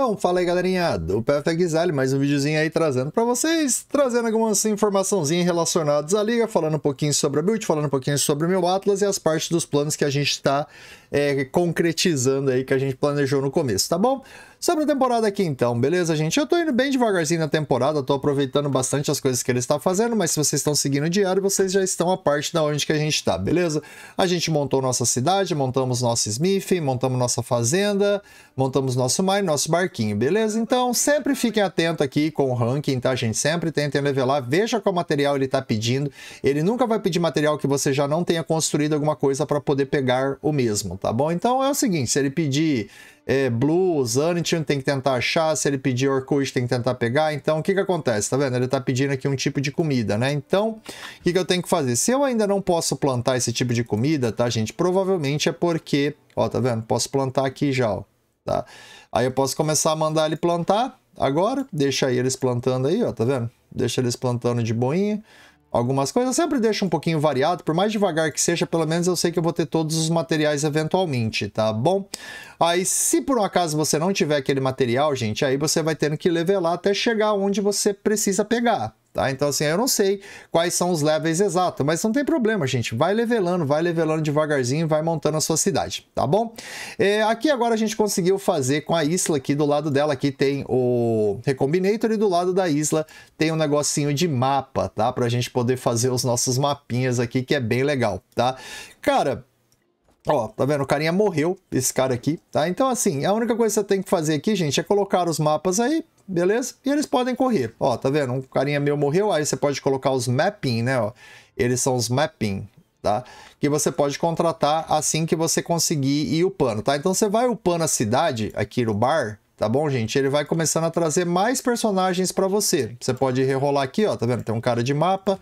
Então, fala aí galerinha, o Perfect é mais um videozinho aí trazendo para vocês, trazendo algumas informaçãozinhas relacionadas à liga, falando um pouquinho sobre a build, falando um pouquinho sobre o meu Atlas e as partes dos planos que a gente está é, concretizando aí que a gente planejou no começo, tá bom? Sobre a temporada aqui então, beleza, gente? Eu tô indo bem devagarzinho na temporada, tô aproveitando bastante as coisas que ele está fazendo, mas se vocês estão seguindo o diário, vocês já estão a parte da onde que a gente tá, beleza? A gente montou nossa cidade, montamos nosso Smith, montamos nossa fazenda, montamos nosso mar, nosso barquinho, beleza? Então, sempre fiquem atentos aqui com o ranking, tá, gente? Sempre tentem levelar, veja qual material ele tá pedindo. Ele nunca vai pedir material que você já não tenha construído alguma coisa para poder pegar o mesmo, tá bom? Então é o seguinte, se ele pedir é, Blues, Anition tem que tentar achar, se ele pedir Orkut tem que tentar pegar, então o que que acontece, tá vendo? Ele tá pedindo aqui um tipo de comida, né? Então, o que que eu tenho que fazer? Se eu ainda não posso plantar esse tipo de comida, tá gente? Provavelmente é porque, ó, tá vendo? Posso plantar aqui já, ó, tá? Aí eu posso começar a mandar ele plantar agora, deixa aí eles plantando aí, ó, tá vendo? Deixa eles plantando de boinha, algumas coisas. Eu sempre deixo um pouquinho variado, por mais devagar que seja, pelo menos eu sei que eu vou ter todos os materiais eventualmente, tá bom? Aí, se por um acaso você não tiver aquele material, gente, aí você vai tendo que levelar até chegar onde você precisa pegar, Tá? Então, assim, eu não sei quais são os levels exatos, mas não tem problema, gente. Vai levelando, vai levelando devagarzinho, e vai montando a sua cidade, tá bom? É, aqui agora a gente conseguiu fazer com a isla aqui, do lado dela aqui tem o Recombinator e do lado da isla tem um negocinho de mapa, tá? Pra gente poder fazer os nossos mapinhas aqui, que é bem legal, tá? Cara, Ó, tá vendo? O carinha morreu, esse cara aqui, tá? Então, assim, a única coisa que você tem que fazer aqui, gente, é colocar os mapas aí, beleza? E eles podem correr. Ó, tá vendo? Um carinha meu morreu, aí você pode colocar os mapping, né? Ó. Eles são os mapping, tá? Que você pode contratar assim que você conseguir ir upando, tá? Então você vai upando a cidade aqui no bar, tá bom, gente? Ele vai começando a trazer mais personagens para você. Você pode rerolar aqui, ó, tá vendo? Tem um cara de mapa,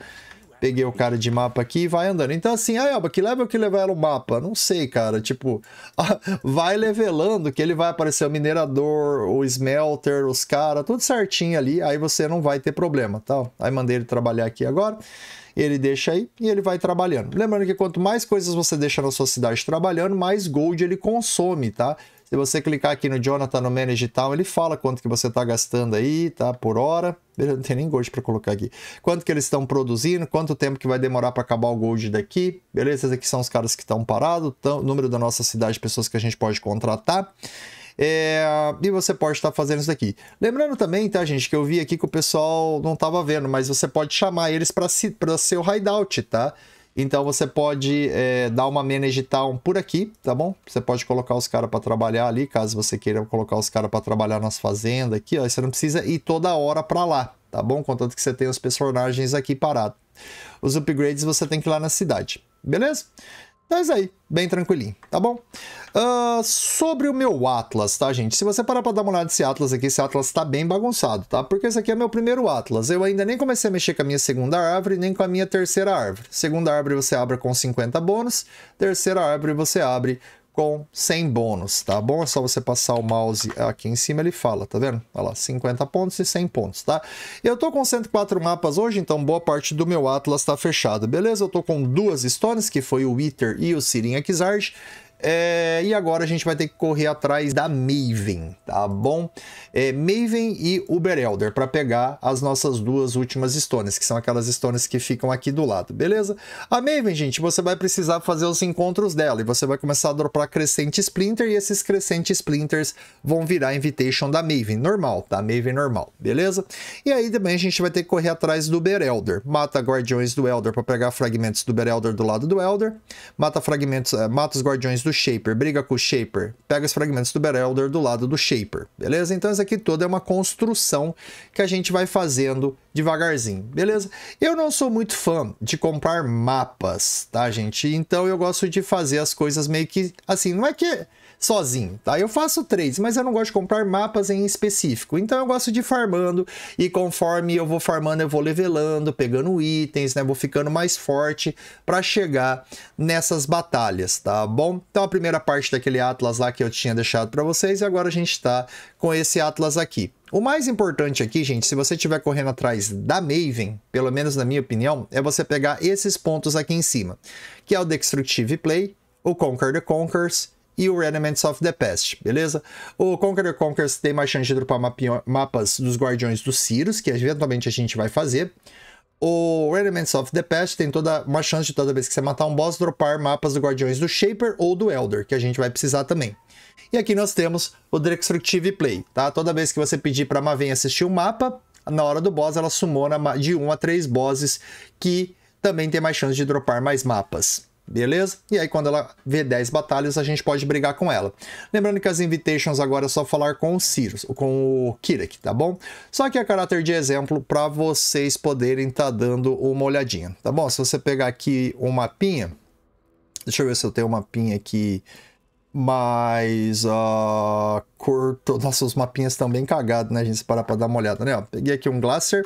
peguei o cara de mapa aqui e vai andando. Então, assim, ah, Elba, que level que levar o mapa? Não sei, cara. Tipo, ah, vai levelando que ele vai aparecer o minerador, o smelter, os caras, tudo certinho ali. Aí você não vai ter problema, tá? Aí mandei ele trabalhar aqui agora. Ele deixa aí e ele vai trabalhando. Lembrando que quanto mais coisas você deixa na sua cidade trabalhando, mais gold ele consome, tá? Se você clicar aqui no Jonathan, no Manage Town, ele fala quanto que você está gastando aí, tá? Por hora. não tem nem gold para colocar aqui. Quanto que eles estão produzindo, quanto tempo que vai demorar para acabar o gold daqui. Beleza, esses aqui são os caras que estão parados, tão, número da nossa cidade, pessoas que a gente pode contratar. É, e você pode estar tá fazendo isso daqui. Lembrando também, tá, gente, que eu vi aqui que o pessoal não estava vendo, mas você pode chamar eles para si, o hideout, tá? Então você pode é, dar uma manage town por aqui, tá bom? Você pode colocar os caras para trabalhar ali, caso você queira colocar os caras para trabalhar nas fazendas aqui, ó. Você não precisa ir toda hora para lá, tá bom? Contanto que você tenha os personagens aqui parados. Os upgrades você tem que ir lá na cidade, beleza? mas então é aí, bem tranquilinho, tá bom? Uh, sobre o meu Atlas, tá, gente? Se você parar pra dar uma olhada nesse Atlas aqui, esse Atlas tá bem bagunçado, tá? Porque esse aqui é meu primeiro Atlas. Eu ainda nem comecei a mexer com a minha segunda árvore, nem com a minha terceira árvore. Segunda árvore você abre com 50 bônus, terceira árvore você abre com 100 bônus, tá bom? É só você passar o mouse aqui em cima, ele fala, tá vendo? Olha lá, 50 pontos e 100 pontos, tá? Eu tô com 104 mapas hoje, então boa parte do meu Atlas tá fechado, beleza? Eu tô com duas Stones, que foi o Wither e o Sirin Kizard. É, e agora a gente vai ter que correr atrás da Maven, tá bom? É, Maven e Uber Elder para pegar as nossas duas últimas stones, que são aquelas stones que ficam aqui do lado, beleza? A Maven, gente, você vai precisar fazer os encontros dela e você vai começar a dropar crescente Splinter e esses crescentes Splinters vão virar invitation da Maven, normal, tá? Maven normal, beleza? E aí também a gente vai ter que correr atrás do Uber Elder. Mata guardiões do Elder para pegar fragmentos do Uber Elder do lado do Elder, mata fragmentos, é, mata os guardiões do Shaper, briga com o Shaper, pega os fragmentos do Berelder do lado do Shaper, beleza? Então isso aqui toda é uma construção que a gente vai fazendo devagarzinho, beleza? Eu não sou muito fã de comprar mapas, tá, gente? Então eu gosto de fazer as coisas meio que assim, não é que sozinho, tá? Eu faço três mas eu não gosto de comprar mapas em específico. Então eu gosto de ir farmando e conforme eu vou farmando, eu vou levelando, pegando itens, né? Vou ficando mais forte para chegar nessas batalhas, tá bom? Então a primeira parte daquele atlas lá que eu tinha deixado para vocês e agora a gente está com esse atlas aqui. O mais importante aqui, gente, se você estiver correndo atrás da Maven, pelo menos na minha opinião, é você pegar esses pontos aqui em cima, que é o Destructive Play, o Conquer the Conquers e o Remnants of the Past, beleza? O Conquer the Conquers tem mais chance de dropar mapas dos Guardiões do Cirus, que eventualmente a gente vai fazer. O Remnants of the Past tem toda uma chance de toda vez que você matar um boss, dropar mapas do Guardiões do Shaper ou do Elder, que a gente vai precisar também. E aqui nós temos o Destructive Play, tá? Toda vez que você pedir para a Maven assistir o um mapa, na hora do boss ela sumou de 1 um a 3 bosses que também tem mais chance de dropar mais mapas. Beleza? E aí quando ela vê 10 batalhas, a gente pode brigar com ela. Lembrando que as invitations agora é só falar com o Sirius, com o Kirek, tá bom? Só que a caráter de exemplo para vocês poderem estar tá dando uma olhadinha, tá bom? Se você pegar aqui o um mapinha, deixa eu ver se eu tenho um mapinha aqui mas a uh, cor. Nossa, os mapinhas estão bem cagados, né, gente? Se parar pra dar uma olhada, né? Ó, peguei aqui um Glacier,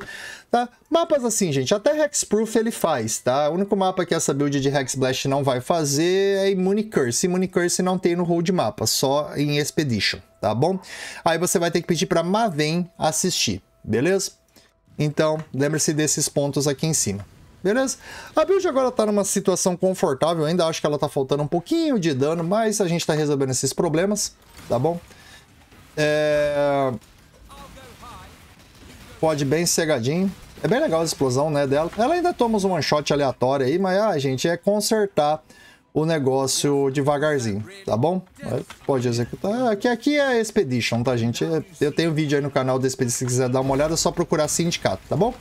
tá? Mapas assim, gente, até Hexproof ele faz, tá? O único mapa que essa build de Hexblast não vai fazer é Immune Curse. Immune Curse não tem no road mapa, só em Expedition, tá bom? Aí você vai ter que pedir pra Maven assistir, beleza? Então, lembre-se desses pontos aqui em cima. Beleza? A build agora está numa situação confortável, ainda acho que ela está faltando um pouquinho de dano, mas a gente está resolvendo esses problemas, tá bom? É... Pode bem cegadinho. É bem legal a explosão né, dela. Ela ainda toma um one shot aleatório aí, mas a ah, gente é consertar o negócio devagarzinho, tá bom? Pode executar. Aqui, é, aqui é Expedition, tá, gente? É, eu tenho vídeo aí no canal da Expedition, se quiser dar uma olhada, é só procurar sindicato, tá bom?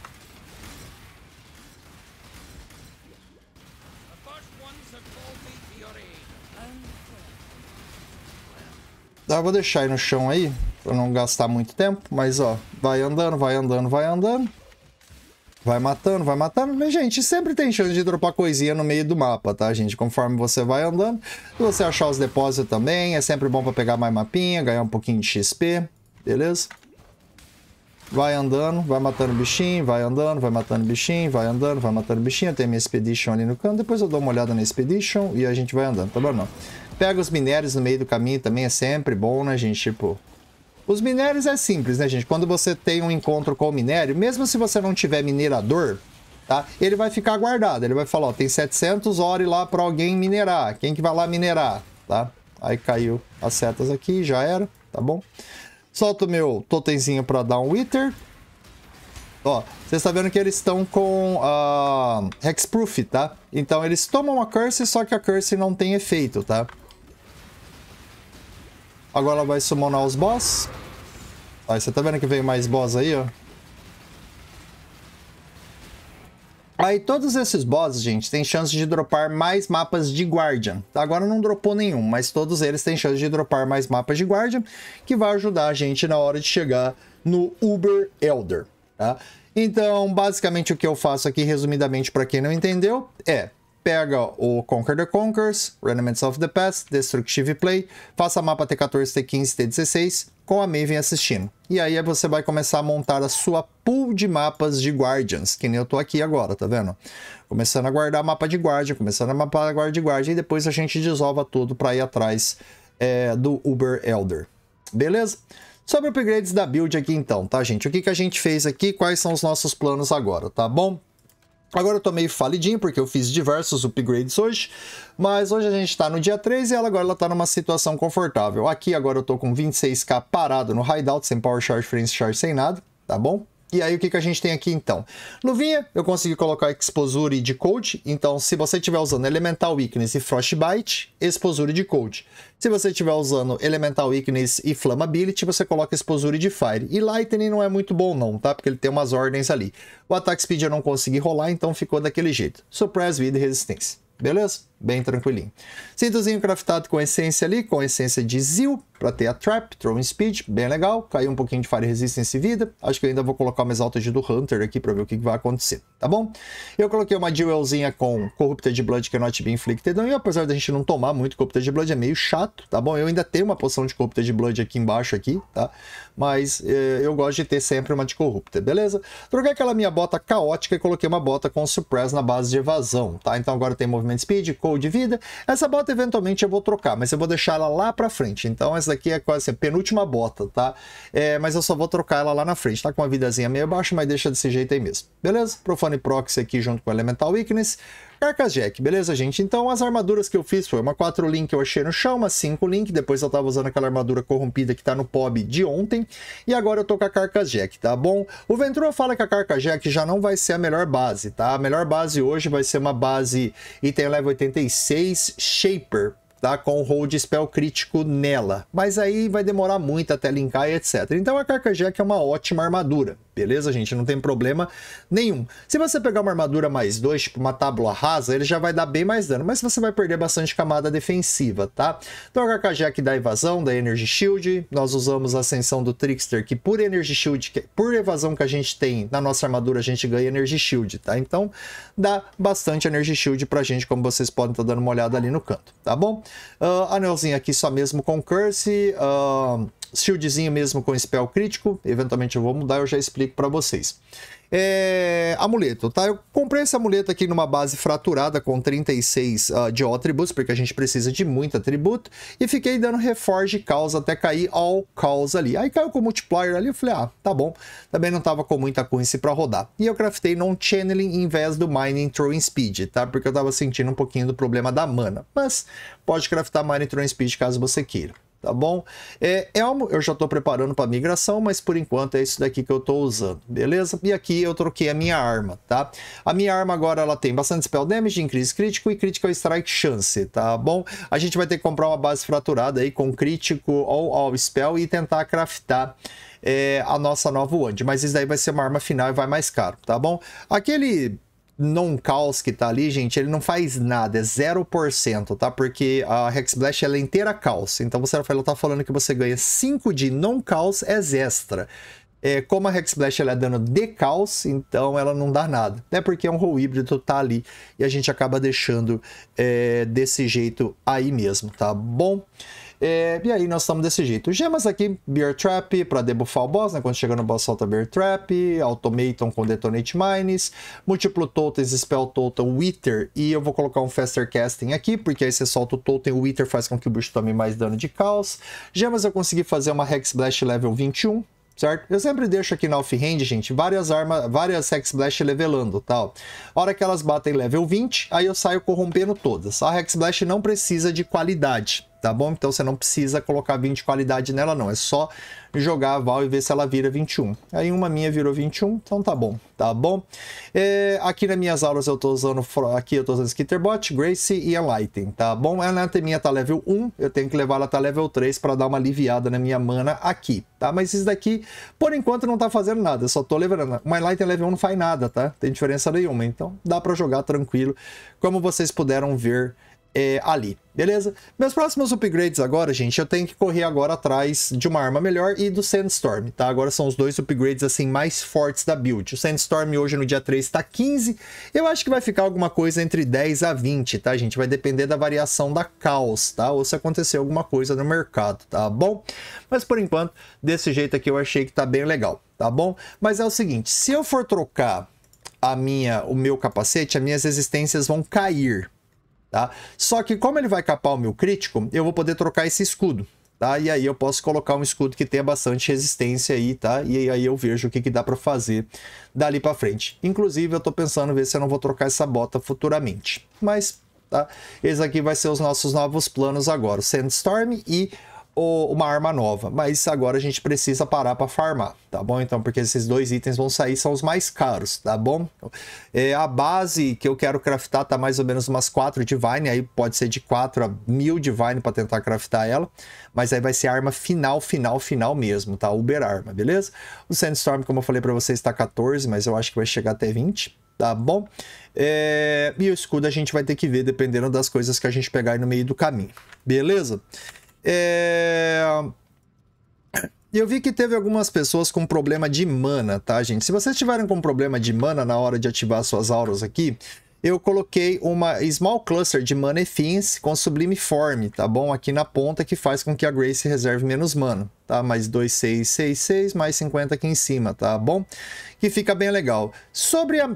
Eu vou deixar aí no chão aí, pra não gastar muito tempo. Mas, ó, vai andando, vai andando, vai andando. Vai matando, vai matando. Mas, gente, sempre tem chance de dropar coisinha no meio do mapa, tá, gente? Conforme você vai andando. Se você achar os depósitos também, é sempre bom pra pegar mais mapinha, ganhar um pouquinho de XP. Beleza? Vai andando, vai matando bichinho, vai andando, vai matando bichinho, vai andando, vai matando bichinho. Tem minha Expedition ali no canto. Depois eu dou uma olhada na Expedition e a gente vai andando, tá bom? Não pega os minérios no meio do caminho também é sempre bom, né, gente? Tipo, os minérios é simples, né, gente? Quando você tem um encontro com o minério, mesmo se você não tiver minerador, tá? Ele vai ficar guardado. Ele vai falar, ó, tem 700 ore lá para alguém minerar. Quem que vai lá minerar, tá? Aí caiu as setas aqui, já era, tá bom? Solto meu totemzinho para dar um wither. Ó, vocês estão tá vendo que eles estão com uh, Hexproof, tá? Então eles tomam a Curse, só que a Curse não tem efeito, tá? Agora vai summonar os boss. Aí você tá vendo que veio mais boss aí, ó. Aí todos esses bosses, gente, tem chance de dropar mais mapas de Guardian. Agora não dropou nenhum, mas todos eles têm chance de dropar mais mapas de Guardian, que vai ajudar a gente na hora de chegar no Uber Elder, tá? Então, basicamente o que eu faço aqui, resumidamente, para quem não entendeu, é pega o Conquer the Conquers, Remnants of the Past, Destructive Play, faça mapa T14, T15, T16, com a Maven assistindo. E aí você vai começar a montar a sua pool de mapas de Guardians, que nem eu tô aqui agora, tá vendo? Começando a guardar mapa de Guardian, começando a mapa guarda de Guardian, e depois a gente desova tudo para ir atrás é, do Uber Elder. Beleza? Sobre upgrades da build aqui então, tá gente? O que, que a gente fez aqui, quais são os nossos planos agora, tá bom? Agora eu tô meio falidinho porque eu fiz diversos upgrades hoje, mas hoje a gente tá no dia 3 e ela agora ela tá numa situação confortável. Aqui agora eu tô com 26k parado no hideout, sem power charge, frame charge, sem nada, tá bom? E aí o que, que a gente tem aqui então? Luvinha, eu consegui colocar Exposure de Code, então se você estiver usando Elemental Weakness e Frostbite, Exposure de Code. Se você estiver usando Elemental Weakness e Flammability, você coloca Exposure de Fire. E Lightning não é muito bom não, tá? Porque ele tem umas ordens ali. O Attack Speed eu não consegui rolar, então ficou daquele jeito. Suppress, Vida e Resistência. Beleza? bem tranquilinho. Cintozinho craftado com essência ali, com essência de Zil, para ter a Trap, Throwing Speed, bem legal. Caiu um pouquinho de Fire Resistance e vida. Acho que eu ainda vou colocar uma de do Hunter aqui para ver o que, que vai acontecer, tá bom? Eu coloquei uma duelzinha com Corrupted Blood Cannot é Be Inflicted, e apesar da gente não tomar muito Corrupted Blood, é meio chato, tá bom? Eu ainda tenho uma poção de Corrupted Blood aqui embaixo, aqui, tá? Mas eh, eu gosto de ter sempre uma de Corrupted, beleza? Troquei aquela minha bota caótica e coloquei uma bota com Suppress na base de evasão, tá? Então agora tem Movement Speed, de vida. Essa bota eventualmente eu vou trocar, mas eu vou deixar ela lá para frente. Então essa daqui é quase assim, a penúltima bota, tá? É, mas eu só vou trocar ela lá na frente. Tá com uma vidazinha meio baixa, mas deixa desse jeito aí mesmo. Beleza? Profane Proxy aqui junto com Elemental Weakness. Jack, beleza, gente? Então, as armaduras que eu fiz foi uma 4 link que eu achei no chão, uma 5 link, depois eu tava usando aquela armadura corrompida que tá no POB de ontem, e agora eu tô com a Jack, tá bom? O Ventura fala que a Jack já não vai ser a melhor base, tá? A melhor base hoje vai ser uma base item level 86 Shaper, tá? Com hold spell crítico nela. Mas aí vai demorar muito até linkar e etc. Então a Carcajack é uma ótima armadura, Beleza, gente? Não tem problema nenhum. Se você pegar uma armadura mais 2, tipo uma tábua rasa, ele já vai dar bem mais dano, mas você vai perder bastante camada defensiva, tá? Então o HKG aqui dá evasão, dá Energy Shield. Nós usamos a ascensão do Trickster, que por Energy Shield, que, por evasão que a gente tem na nossa armadura, a gente ganha Energy Shield, tá? Então dá bastante Energy Shield pra gente, como vocês podem estar tá dando uma olhada ali no canto, tá bom? Uh, anelzinho aqui só mesmo com Curse. Uh, shieldzinho mesmo com spell crítico, eventualmente eu vou mudar, eu já explico para vocês. É, amuleto, tá? Eu comprei esse amuleto aqui numa base fraturada com 36 uh, ah, de atributos, porque a gente precisa de muito atributo, e fiquei dando reforge causa até cair all causa ali. Aí caiu com multiplier ali, eu falei, ah, tá bom, também não tava com muita coisa para rodar. E eu craftei non-channeling em vez do mining throwing speed, tá? Porque eu tava sentindo um pouquinho do problema da mana, mas pode craftar mining throwing speed caso você queira tá bom? É, Elmo, eu já estou preparando para migração, mas por enquanto é isso daqui que eu estou usando, beleza? E aqui eu troquei a minha arma, tá? A minha arma agora ela tem bastante spell damage, increase crítico e critical strike chance, tá bom? A gente vai ter que comprar uma base fraturada aí com crítico ou all spell e tentar craftar é, a nossa nova wand, mas isso daí vai ser uma arma final e vai mais caro, tá bom? Aquele não caos que tá ali, gente, ele não faz nada, é 0%, tá? Porque a Hexblast ela é inteira caos. Então você Rafael, tá falando que você ganha 5 de não caos é extra. É, como a Hexblast ela é dano de caos, então ela não dá nada. Até porque é um roll híbrido, tá ali. E a gente acaba deixando é, desse jeito aí mesmo, tá bom? É, e aí nós estamos desse jeito. Gemas aqui, Bear Trap para debufar o boss, né? Quando chega no boss solta Bear Trap, Automaton com Detonate Mines, múltiplo totens, Spell Totem, Wither, e eu vou colocar um Faster Casting aqui, porque aí você solta o Totem, o Wither faz com que o bicho tome mais dano de caos. Gemas eu consegui fazer uma Hex Blast level 21, certo? Eu sempre deixo aqui na offhand, gente, várias armas, várias Hex Blast levelando, tal. Tá? A hora que elas batem level 20, aí eu saio corrompendo todas. A Hex Blast não precisa de qualidade, tá bom? Então você não precisa colocar 20 qualidade nela não, é só jogar a val e ver se ela vira 21. Aí uma minha virou 21, então tá bom, tá bom? É, aqui nas minhas aulas eu tô usando, aqui eu tô usando Skitterbot, Gracie e Enlighten, tá bom? A Anateminha tá level 1, eu tenho que levar ela até level 3 para dar uma aliviada na minha mana aqui, tá? Mas isso daqui, por enquanto, não tá fazendo nada, eu só tô levando. Uma Enlighten level 1 não faz nada, tá? Tem diferença nenhuma, então dá para jogar tranquilo, como vocês puderam ver é, ali, beleza? Meus próximos upgrades agora, gente, eu tenho que correr agora atrás de uma arma melhor e do Sandstorm, tá? Agora são os dois upgrades, assim, mais fortes da build. O Sandstorm hoje no dia 3 tá 15, eu acho que vai ficar alguma coisa entre 10 a 20, tá, gente? Vai depender da variação da Caos, tá? Ou se acontecer alguma coisa no mercado, tá bom? Mas por enquanto, desse jeito aqui eu achei que tá bem legal, tá bom? Mas é o seguinte, se eu for trocar a minha, o meu capacete, as minhas resistências vão cair, Tá? Só que como ele vai capar o meu crítico, eu vou poder trocar esse escudo. Tá? E aí eu posso colocar um escudo que tenha bastante resistência aí, tá? E aí eu vejo o que, que dá para fazer dali para frente. Inclusive, eu tô pensando ver se eu não vou trocar essa bota futuramente. Mas, tá? Esse aqui vai ser os nossos novos planos agora. Sandstorm e uma arma nova, mas agora a gente precisa parar para farmar, tá bom? Então, porque esses dois itens vão sair, são os mais caros, tá bom? É, a base que eu quero craftar tá mais ou menos umas 4 Divine, aí pode ser de 4 a 1000 Divine para tentar craftar ela, mas aí vai ser a arma final, final, final mesmo, tá? Uber arma, beleza? O Sandstorm, como eu falei para vocês, tá 14, mas eu acho que vai chegar até 20, tá bom? É... E o escudo a gente vai ter que ver dependendo das coisas que a gente pegar no meio do caminho, beleza? Beleza? É... Eu vi que teve algumas pessoas com problema de mana, tá, gente? Se vocês tiverem com problema de mana na hora de ativar suas auras aqui, eu coloquei uma Small Cluster de Mana fins com Sublime Form, tá bom? Aqui na ponta, que faz com que a Grace reserve menos mana, tá? Mais 2, 6, 6, 6, mais 50 aqui em cima, tá bom? Que fica bem legal. Sobre a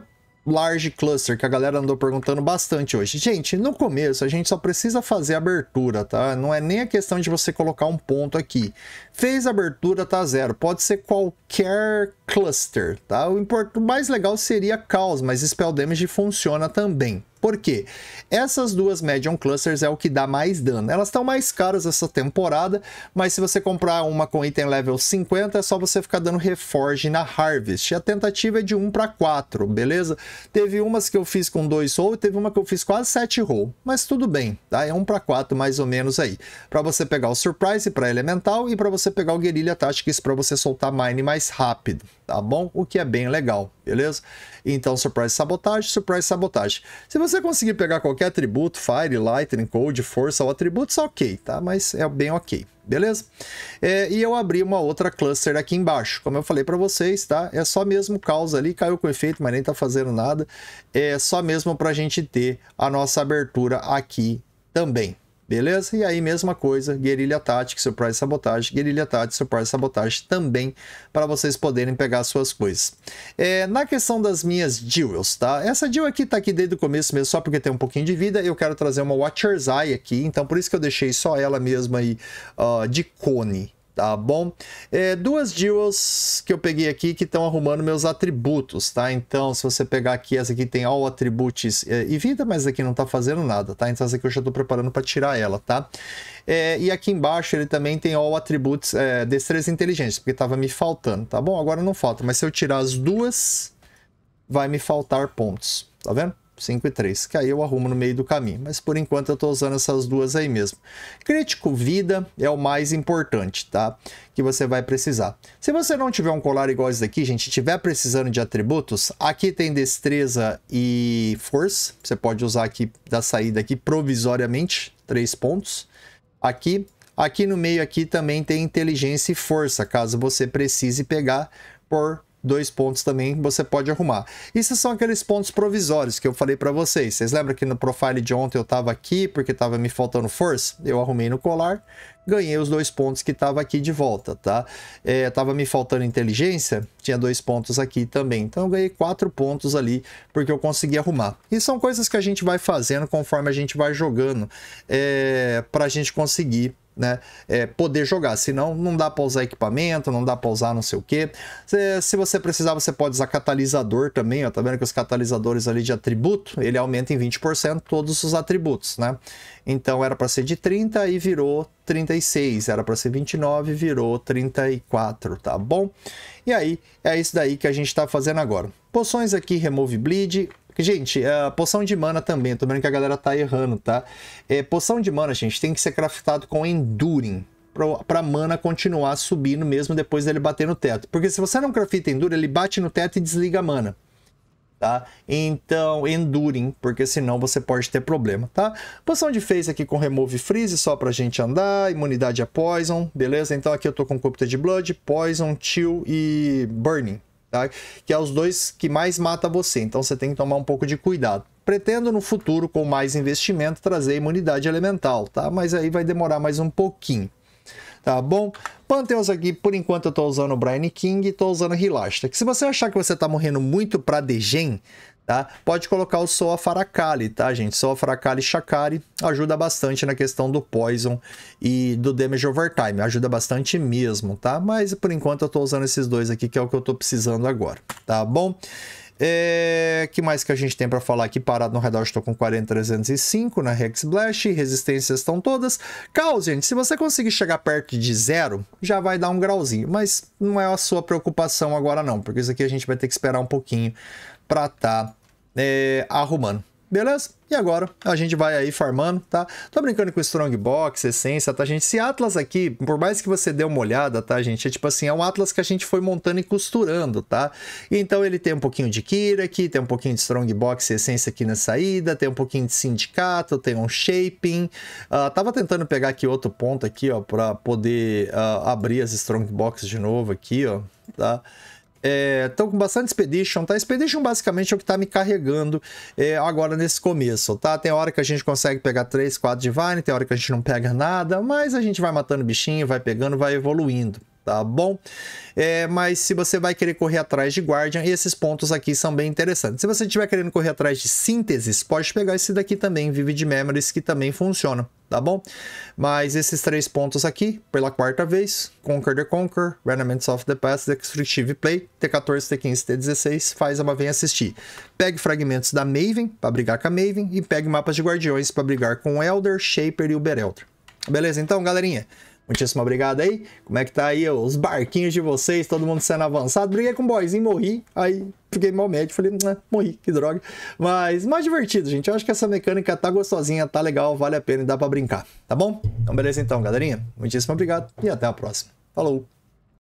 large cluster, que a galera andou perguntando bastante hoje. Gente, no começo a gente só precisa fazer abertura, tá? Não é nem a questão de você colocar um ponto aqui. Fez abertura, tá zero. Pode ser qualquer cluster, tá? O mais legal seria caos, mas spell damage funciona também. Por quê? Essas duas medium clusters é o que dá mais dano. Elas estão mais caras essa temporada, mas se você comprar uma com item level 50, é só você ficar dando reforge na Harvest. A tentativa é de 1 para 4, beleza? Teve umas que eu fiz com 2 roll, teve uma que eu fiz quase 7 roll, mas tudo bem, tá? É 1 para 4 mais ou menos aí. Para você pegar o Surprise para Elemental e para você pegar o Guerrilha Tactics para você soltar Mine mais rápido, tá bom? O que é bem legal, beleza? Então, Surprise sabotagem Surprise sabotagem Se você conseguir pegar qualquer atributo, Fire, Lightning, Cold, Força ou atributos, tá ok, tá? Mas é bem ok, beleza? É, e eu abri uma outra cluster aqui embaixo, como eu falei para vocês, tá? É só mesmo causa ali, caiu com efeito, mas nem tá fazendo nada. É só mesmo para a gente ter a nossa abertura aqui também, Beleza? E aí, mesma coisa, Guerrilha tática, Surprise sabotagem Guerrilha tática, Surprise sabotagem também, para vocês poderem pegar suas coisas. É, na questão das minhas jewels, tá? Essa jewel aqui tá aqui desde o começo mesmo, só porque tem um pouquinho de vida, eu quero trazer uma Watcher's Eye aqui, então por isso que eu deixei só ela mesma aí uh, de cone, tá bom? É, duas jewels que eu peguei aqui que estão arrumando meus atributos, tá? Então, se você pegar aqui, essa aqui tem all atributos é, e vida, mas aqui não tá fazendo nada, tá? Então, essa aqui eu já tô preparando para tirar ela, tá? É, e aqui embaixo ele também tem all atributos é, destreza inteligente, porque tava me faltando, tá bom? Agora não falta, mas se eu tirar as duas, vai me faltar pontos, tá vendo? 5 e 3, que aí eu arrumo no meio do caminho. Mas por enquanto eu estou usando essas duas aí mesmo. Crítico vida é o mais importante, tá? Que você vai precisar. Se você não tiver um colar igual esse daqui, gente, tiver precisando de atributos, aqui tem destreza e força. Você pode usar aqui da saída aqui provisoriamente, 3 pontos. Aqui, aqui no meio aqui também tem inteligência e força, caso você precise pegar por dois pontos também você pode arrumar. Esses são aqueles pontos provisórios que eu falei para vocês. Vocês lembram que no profile de ontem eu estava aqui porque estava me faltando força? Eu arrumei no colar, ganhei os dois pontos que estava aqui de volta, tá? É, tava me faltando inteligência, tinha dois pontos aqui também. Então eu ganhei quatro pontos ali porque eu consegui arrumar. E são coisas que a gente vai fazendo conforme a gente vai jogando é, para a gente conseguir né, é, poder jogar. Senão não dá para usar equipamento, não dá para usar não sei o que. Se, se, você precisar, você pode usar catalisador também, ó, tá vendo que os catalisadores ali de atributo, ele aumenta em 20% todos os atributos, né? Então era para ser de 30 e virou 36, era para ser 29, virou 34, tá bom? E aí, é isso daí que a gente está fazendo agora. Poções aqui, Remove Bleed, Gente, é, poção de mana também, tô vendo que a galera tá errando, tá? É, poção de mana, gente, tem que ser craftado com Enduring, para mana continuar subindo mesmo depois dele bater no teto. Porque se você não crafta Enduring, ele bate no teto e desliga a mana. Tá? Então, Enduring, porque senão você pode ter problema, tá? Poção de Face aqui com Remove Freeze, só pra gente andar. Imunidade a é Poison, beleza? Então aqui eu tô com de Blood, Poison, Chill e Burning, tá? Que é os dois que mais mata você. Então você tem que tomar um pouco de cuidado. Pretendo no futuro, com mais investimento, trazer imunidade elemental, tá? Mas aí vai demorar mais um pouquinho. Tá bom? Pantheons aqui, por enquanto eu tô usando o Brian King e tô usando Rilasta. Que se você achar que você tá morrendo muito pra Degen, Tá? Pode colocar o Soa Farakali, tá, gente? Soa Faracali Shakari ajuda bastante na questão do Poison e do Damage Overtime. Ajuda bastante mesmo, tá? Mas por enquanto eu tô usando esses dois aqui, que é o que eu tô precisando agora, tá bom? É, que mais que a gente tem para falar aqui? Parado no redor, estou com 40,305 na Hex Blast. Resistências estão todas. Caos, gente, se você conseguir chegar perto de zero, já vai dar um grauzinho. Mas não é a sua preocupação agora, não, porque isso aqui a gente vai ter que esperar um pouquinho para estar tá, é, arrumando. Beleza? E agora a gente vai aí farmando, tá? Tô brincando com Strongbox, Essência, tá, gente? Esse Atlas aqui, por mais que você dê uma olhada, tá, gente? É tipo assim, é um Atlas que a gente foi montando e costurando, tá? Então ele tem um pouquinho de Kira aqui, tem um pouquinho de Strongbox Essência aqui na saída, tem um pouquinho de Sindicato, tem um Shaping. Uh, tava tentando pegar aqui outro ponto aqui, ó, pra poder uh, abrir as Strongbox de novo aqui, ó, tá? Tá? Estão é, com bastante Expedition, tá? Expedition basicamente é o que tá me carregando é, agora nesse começo, tá? Tem hora que a gente consegue pegar 3, 4 Divine, tem hora que a gente não pega nada, mas a gente vai matando bichinho, vai pegando, vai evoluindo tá bom? É, mas se você vai querer correr atrás de Guardian, esses pontos aqui são bem interessantes. Se você estiver querendo correr atrás de sínteses, pode pegar esse daqui também, Vivid Memories, que também funciona tá bom? Mas esses três pontos aqui, pela quarta vez, Conquer the Conquer, Remnants of the Past, Destructive Play, T14, T15, T16, faz a Maven assistir. Pegue fragmentos da Maven, para brigar com a Maven, e pegue mapas de Guardiões para brigar com o Elder, Shaper e o Berelder. Beleza? Então, galerinha, Muitíssimo obrigado aí. Como é que tá aí os barquinhos de vocês, todo mundo sendo avançado? Briguei com um boyzinho, morri, aí fiquei mal médio, falei, né, morri, que droga. Mas mais divertido, gente. Eu acho que essa mecânica tá gostosinha, tá legal, vale a pena e dá pra brincar, tá bom? Então beleza então, galerinha. Muitíssimo obrigado e até a próxima. Falou!